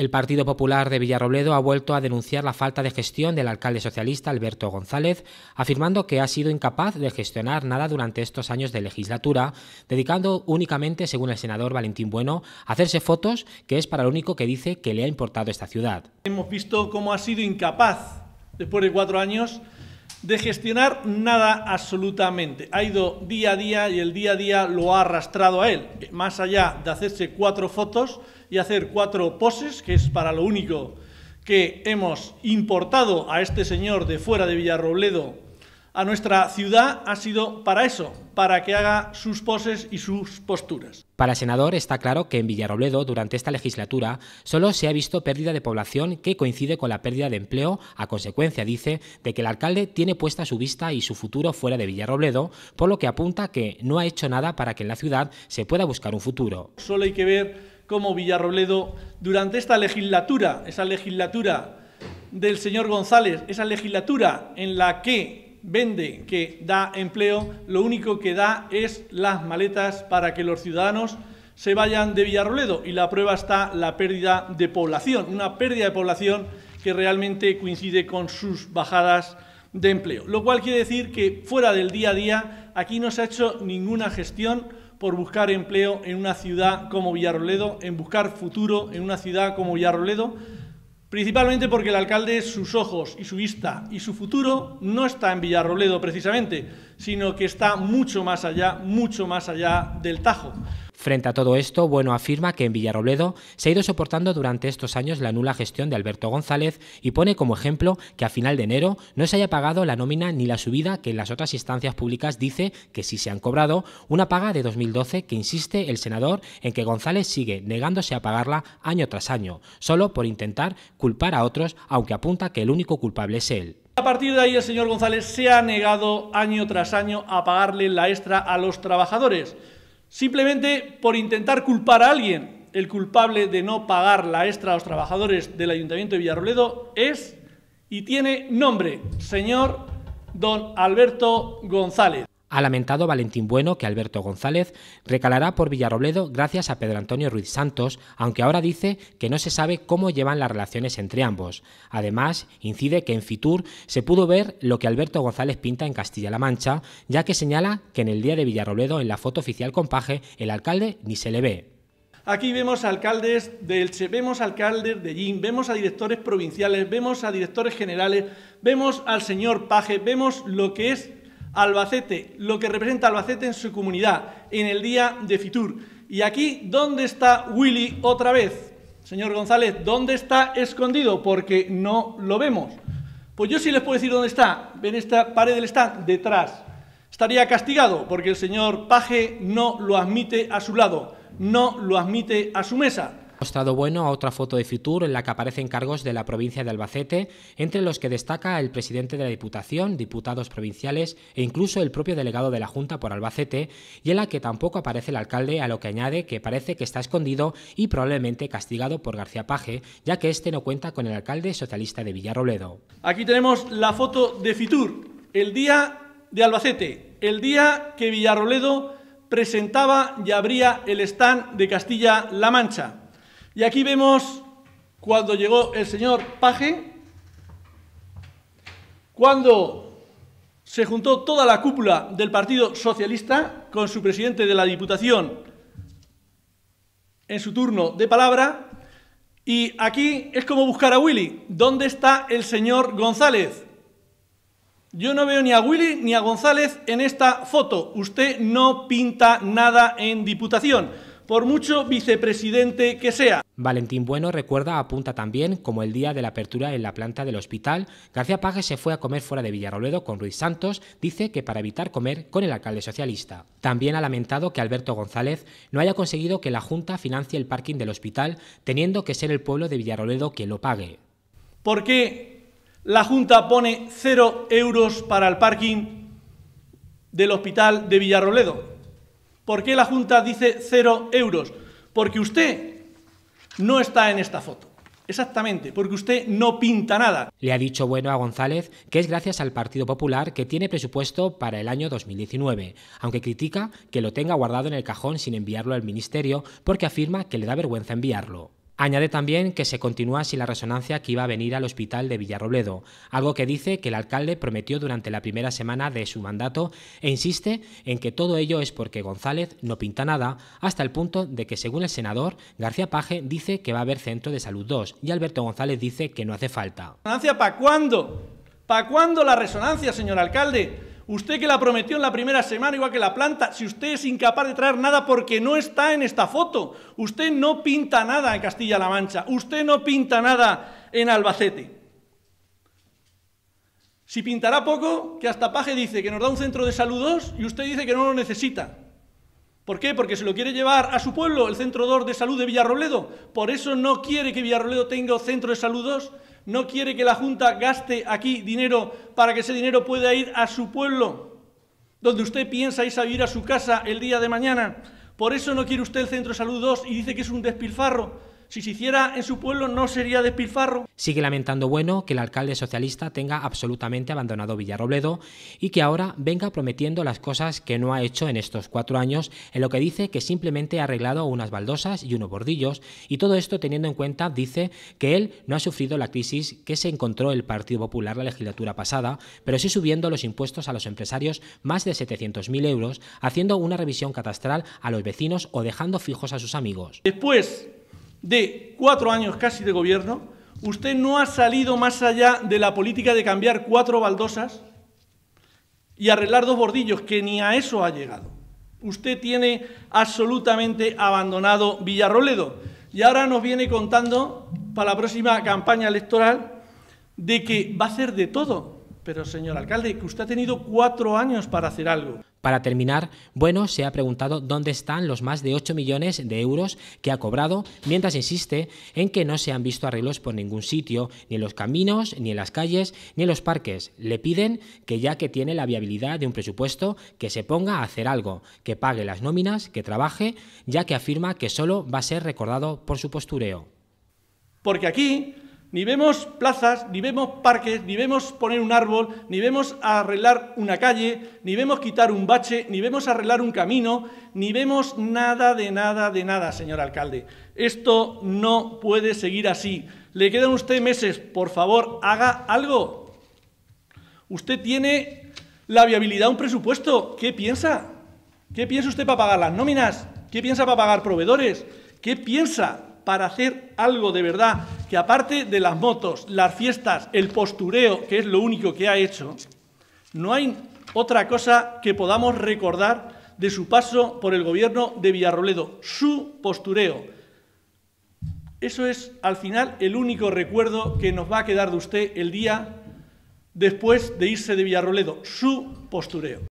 El Partido Popular de Villarrobledo ha vuelto a denunciar la falta de gestión del alcalde socialista Alberto González, afirmando que ha sido incapaz de gestionar nada durante estos años de legislatura, dedicando únicamente, según el senador Valentín Bueno, a hacerse fotos, que es para lo único que dice que le ha importado esta ciudad. Hemos visto cómo ha sido incapaz, después de cuatro años, de gestionar nada absolutamente. Ha ido día a día y el día a día lo ha arrastrado a él. Más allá de hacerse cuatro fotos y hacer cuatro poses, que es para lo único que hemos importado a este señor de fuera de Villarrobledo a nuestra ciudad ha sido para eso, para que haga sus poses y sus posturas. Para el senador está claro que en Villarrobledo durante esta legislatura solo se ha visto pérdida de población que coincide con la pérdida de empleo a consecuencia, dice, de que el alcalde tiene puesta su vista y su futuro fuera de Villarrobledo, por lo que apunta que no ha hecho nada para que en la ciudad se pueda buscar un futuro. Solo hay que ver cómo Villarrobledo durante esta legislatura, esa legislatura del señor González, esa legislatura en la que vende, que da empleo, lo único que da es las maletas para que los ciudadanos se vayan de Villarroledo. Y la prueba está la pérdida de población, una pérdida de población que realmente coincide con sus bajadas de empleo. Lo cual quiere decir que fuera del día a día aquí no se ha hecho ninguna gestión por buscar empleo en una ciudad como Villarroledo, en buscar futuro en una ciudad como Villarroledo Principalmente porque el alcalde, sus ojos y su vista y su futuro no está en Villarrobledo precisamente, sino que está mucho más allá, mucho más allá del Tajo. Frente a todo esto, Bueno afirma que en Villarrobledo se ha ido soportando durante estos años la nula gestión de Alberto González y pone como ejemplo que a final de enero no se haya pagado la nómina ni la subida que en las otras instancias públicas dice que sí se han cobrado, una paga de 2012 que insiste el senador en que González sigue negándose a pagarla año tras año, solo por intentar culpar a otros, aunque apunta que el único culpable es él. A partir de ahí el señor González se ha negado año tras año a pagarle la extra a los trabajadores Simplemente por intentar culpar a alguien, el culpable de no pagar la extra a los trabajadores del Ayuntamiento de Villarroledo es y tiene nombre, señor don Alberto González ha lamentado Valentín Bueno que Alberto González recalará por Villarrobledo gracias a Pedro Antonio Ruiz Santos, aunque ahora dice que no se sabe cómo llevan las relaciones entre ambos. Además, incide que en Fitur se pudo ver lo que Alberto González pinta en Castilla-La Mancha, ya que señala que en el día de Villarrobledo, en la foto oficial con Paje, el alcalde ni se le ve. Aquí vemos alcaldes de Elche, vemos alcaldes de Jim, vemos a directores provinciales, vemos a directores generales, vemos al señor Paje, vemos lo que es Albacete, lo que representa Albacete en su comunidad, en el día de Fitur. Y aquí, ¿dónde está Willy otra vez? Señor González, ¿dónde está escondido? Porque no lo vemos. Pues yo sí les puedo decir dónde está. Ven esta pared del stand, detrás. Estaría castigado porque el señor Paje no lo admite a su lado, no lo admite a su mesa mostrado bueno a otra foto de Fitur en la que aparecen cargos de la provincia de Albacete, entre los que destaca el presidente de la Diputación, diputados provinciales e incluso el propio delegado de la Junta por Albacete, y en la que tampoco aparece el alcalde, a lo que añade que parece que está escondido y probablemente castigado por García Paje, ya que este no cuenta con el alcalde socialista de Villarrobledo. Aquí tenemos la foto de Fitur, el día de Albacete, el día que Villarrobledo presentaba y abría el stand de Castilla-La Mancha. Y aquí vemos cuando llegó el señor Paje, cuando se juntó toda la cúpula del Partido Socialista con su presidente de la Diputación en su turno de palabra. Y aquí es como buscar a Willy. ¿Dónde está el señor González? Yo no veo ni a Willy ni a González en esta foto. Usted no pinta nada en Diputación por mucho vicepresidente que sea. Valentín Bueno recuerda, apunta también, como el día de la apertura en la planta del hospital, García Page se fue a comer fuera de Villarroledo con Ruiz Santos, dice que para evitar comer con el alcalde socialista. También ha lamentado que Alberto González no haya conseguido que la Junta financie el parking del hospital, teniendo que ser el pueblo de Villarroledo quien lo pague. ¿Por qué la Junta pone cero euros para el parking del hospital de Villarroledo? ¿Por qué la Junta dice cero euros? Porque usted no está en esta foto. Exactamente, porque usted no pinta nada. Le ha dicho bueno a González que es gracias al Partido Popular que tiene presupuesto para el año 2019, aunque critica que lo tenga guardado en el cajón sin enviarlo al Ministerio porque afirma que le da vergüenza enviarlo. Añade también que se continúa sin la resonancia que iba a venir al hospital de Villarrobledo, algo que dice que el alcalde prometió durante la primera semana de su mandato e insiste en que todo ello es porque González no pinta nada, hasta el punto de que según el senador, García Paje dice que va a haber centro de salud 2 y Alberto González dice que no hace falta. ¿Para cuándo? ¿Para cuándo la resonancia, señor alcalde? Usted que la prometió en la primera semana, igual que la planta, si usted es incapaz de traer nada porque no está en esta foto, usted no pinta nada en Castilla-La Mancha, usted no pinta nada en Albacete. Si pintará poco, que hasta Paje dice que nos da un centro de salud 2 y usted dice que no lo necesita. ¿Por qué? Porque se lo quiere llevar a su pueblo, el centro 2 de salud de Villarrobledo. Por eso no quiere que Villarrobledo tenga centro de salud 2 no quiere que la Junta gaste aquí dinero para que ese dinero pueda ir a su pueblo, donde usted piensa ir a vivir a su casa el día de mañana. Por eso no quiere usted el Centro de Salud 2 y dice que es un despilfarro. Si se hiciera en su pueblo no sería despilfarro. Sigue lamentando Bueno que el alcalde socialista tenga absolutamente abandonado Villarrobledo y que ahora venga prometiendo las cosas que no ha hecho en estos cuatro años, en lo que dice que simplemente ha arreglado unas baldosas y unos bordillos, y todo esto teniendo en cuenta, dice, que él no ha sufrido la crisis que se encontró el Partido Popular la legislatura pasada, pero sí subiendo los impuestos a los empresarios más de 700.000 euros, haciendo una revisión catastral a los vecinos o dejando fijos a sus amigos. Después de cuatro años casi de gobierno, usted no ha salido más allá de la política de cambiar cuatro baldosas y arreglar dos bordillos, que ni a eso ha llegado. Usted tiene absolutamente abandonado Villarroledo y ahora nos viene contando para la próxima campaña electoral de que va a hacer de todo. Pero, señor alcalde, que usted ha tenido cuatro años para hacer algo. Para terminar, Bueno se ha preguntado dónde están los más de 8 millones de euros que ha cobrado, mientras insiste en que no se han visto arreglos por ningún sitio, ni en los caminos, ni en las calles, ni en los parques. Le piden que ya que tiene la viabilidad de un presupuesto, que se ponga a hacer algo, que pague las nóminas, que trabaje, ya que afirma que solo va a ser recordado por su postureo. Porque aquí ni vemos plazas, ni vemos parques, ni vemos poner un árbol, ni vemos arreglar una calle, ni vemos quitar un bache, ni vemos arreglar un camino, ni vemos nada de nada de nada, señor alcalde. Esto no puede seguir así. Le quedan usted meses, por favor, haga algo. Usted tiene la viabilidad un presupuesto. ¿Qué piensa? ¿Qué piensa usted para pagar las nóminas? ¿Qué piensa para pagar proveedores? ¿Qué piensa para hacer algo de verdad, que aparte de las motos, las fiestas, el postureo, que es lo único que ha hecho, no hay otra cosa que podamos recordar de su paso por el gobierno de Villarroledo, su postureo. Eso es, al final, el único recuerdo que nos va a quedar de usted el día después de irse de Villarroledo, su postureo.